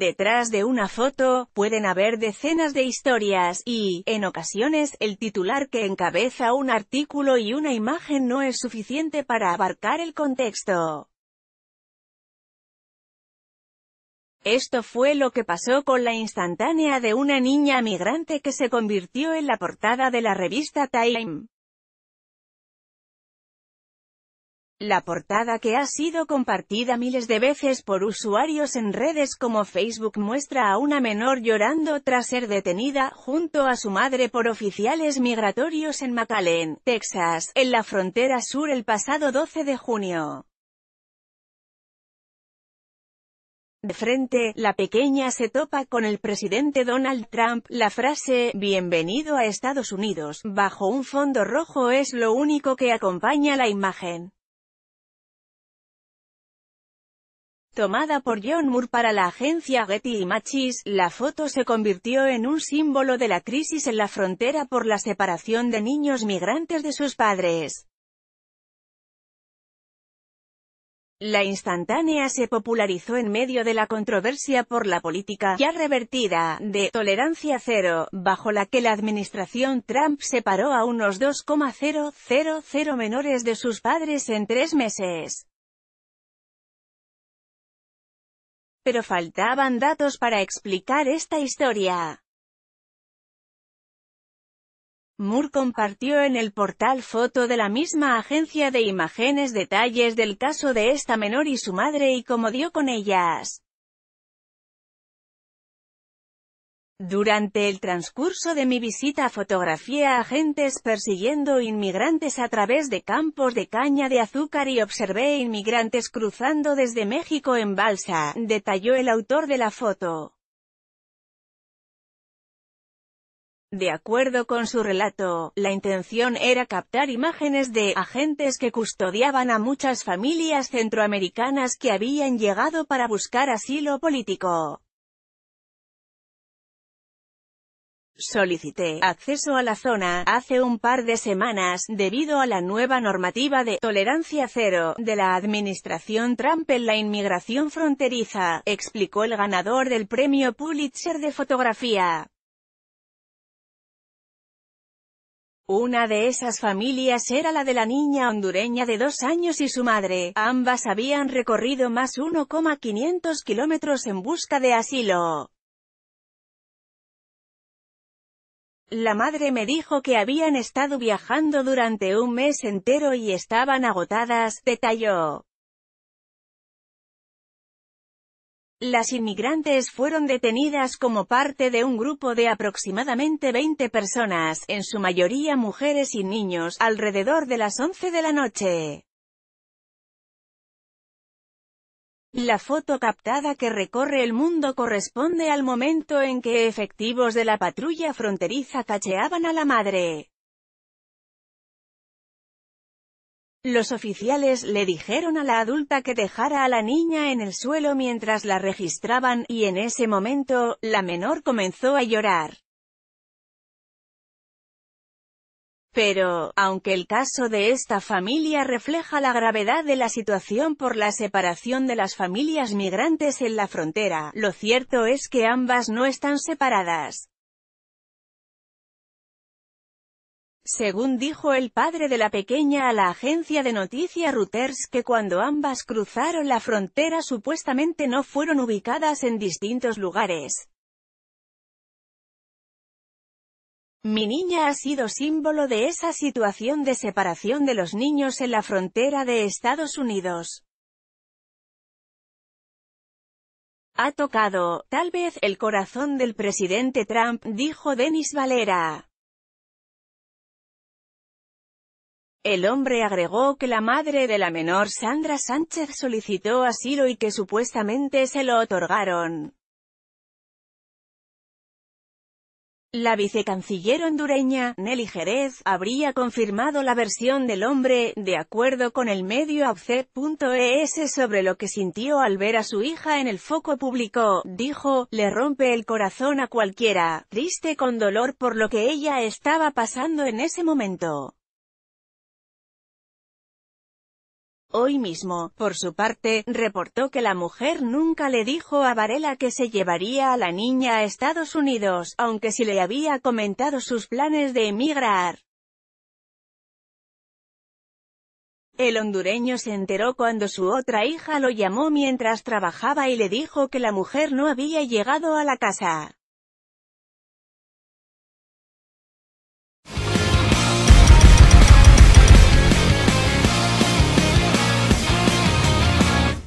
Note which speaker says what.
Speaker 1: Detrás de una foto, pueden haber decenas de historias, y, en ocasiones, el titular que encabeza un artículo y una imagen no es suficiente para abarcar el contexto. Esto fue lo que pasó con la instantánea de una niña migrante que se convirtió en la portada de la revista Time. La portada que ha sido compartida miles de veces por usuarios en redes como Facebook muestra a una menor llorando tras ser detenida junto a su madre por oficiales migratorios en McAllen, Texas, en la frontera sur el pasado 12 de junio. De frente, la pequeña se topa con el presidente Donald Trump, la frase, bienvenido a Estados Unidos, bajo un fondo rojo es lo único que acompaña la imagen. Tomada por John Moore para la agencia Getty Images, la foto se convirtió en un símbolo de la crisis en la frontera por la separación de niños migrantes de sus padres. La instantánea se popularizó en medio de la controversia por la política, ya revertida, de «tolerancia cero», bajo la que la administración Trump separó a unos 2,000 menores de sus padres en tres meses. pero faltaban datos para explicar esta historia. Moore compartió en el portal foto de la misma agencia de imágenes detalles del caso de esta menor y su madre y cómo dio con ellas. Durante el transcurso de mi visita fotografié a agentes persiguiendo inmigrantes a través de campos de caña de azúcar y observé inmigrantes cruzando desde México en balsa, detalló el autor de la foto. De acuerdo con su relato, la intención era captar imágenes de agentes que custodiaban a muchas familias centroamericanas que habían llegado para buscar asilo político. Solicité acceso a la zona hace un par de semanas debido a la nueva normativa de tolerancia cero de la administración Trump en la inmigración fronteriza, explicó el ganador del premio Pulitzer de fotografía. Una de esas familias era la de la niña hondureña de dos años y su madre. Ambas habían recorrido más 1,500 kilómetros en busca de asilo. La madre me dijo que habían estado viajando durante un mes entero y estaban agotadas, detalló. Las inmigrantes fueron detenidas como parte de un grupo de aproximadamente 20 personas, en su mayoría mujeres y niños, alrededor de las 11 de la noche. La foto captada que recorre el mundo corresponde al momento en que efectivos de la patrulla fronteriza cacheaban a la madre. Los oficiales le dijeron a la adulta que dejara a la niña en el suelo mientras la registraban, y en ese momento, la menor comenzó a llorar. Pero, aunque el caso de esta familia refleja la gravedad de la situación por la separación de las familias migrantes en la frontera, lo cierto es que ambas no están separadas. Según dijo el padre de la pequeña a la agencia de noticias Reuters que cuando ambas cruzaron la frontera supuestamente no fueron ubicadas en distintos lugares. Mi niña ha sido símbolo de esa situación de separación de los niños en la frontera de Estados Unidos. Ha tocado, tal vez, el corazón del presidente Trump, dijo Denis Valera. El hombre agregó que la madre de la menor Sandra Sánchez solicitó asilo y que supuestamente se lo otorgaron. La vicecanciller hondureña, Nelly Jerez, habría confirmado la versión del hombre, de acuerdo con el medio Abc.es sobre lo que sintió al ver a su hija en el foco público, dijo, le rompe el corazón a cualquiera, triste con dolor por lo que ella estaba pasando en ese momento. Hoy mismo, por su parte, reportó que la mujer nunca le dijo a Varela que se llevaría a la niña a Estados Unidos, aunque sí le había comentado sus planes de emigrar. El hondureño se enteró cuando su otra hija lo llamó mientras trabajaba y le dijo que la mujer no había llegado a la casa.